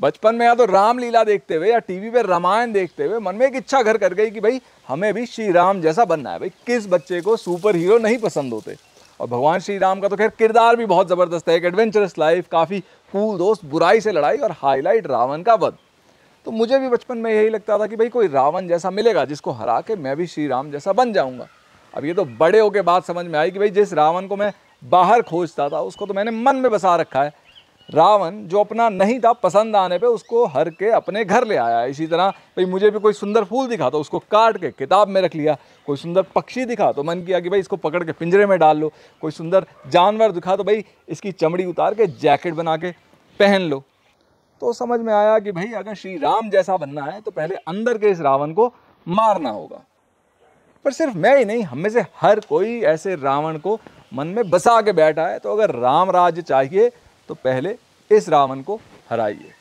बचपन में या तो रामलीला देखते हुए या टीवी पे रामायण देखते हुए मन में एक इच्छा घर कर गई कि भाई हमें भी श्री राम जैसा बनना है भाई किस बच्चे को सुपर हीरो नहीं पसंद होते और भगवान श्री राम का तो खैर किरदार भी बहुत ज़बरदस्त है एक एडवेंचरस लाइफ काफ़ी कूल दोस्त बुराई से लड़ाई और हाईलाइट रावण का वध तो मुझे भी बचपन में यही लगता था कि भाई कोई रावण जैसा मिलेगा जिसको हरा के मैं भी श्री राम जैसा बन जाऊँगा अब ये तो बड़े होकर बात समझ में आई कि भाई जिस रावण को मैं बाहर खोजता था उसको तो मैंने मन में बसा रखा है रावण जो अपना नहीं था पसंद आने पे उसको हर के अपने घर ले आया इसी तरह भाई मुझे भी कोई सुंदर फूल दिखा तो उसको काट के किताब में रख लिया कोई सुंदर पक्षी दिखा तो मन किया कि भाई इसको पकड़ के पिंजरे में डाल लो कोई सुंदर जानवर दिखा तो भाई इसकी चमड़ी उतार के जैकेट बना के पहन लो तो समझ में आया कि भाई अगर श्री राम जैसा बनना है तो पहले अंदर के इस रावण को मारना होगा पर सिर्फ मैं ही नहीं हम में से हर कोई ऐसे रावण को मन में बसा के बैठा है तो अगर राम राज्य चाहिए तो पहले इस रावण को हराइए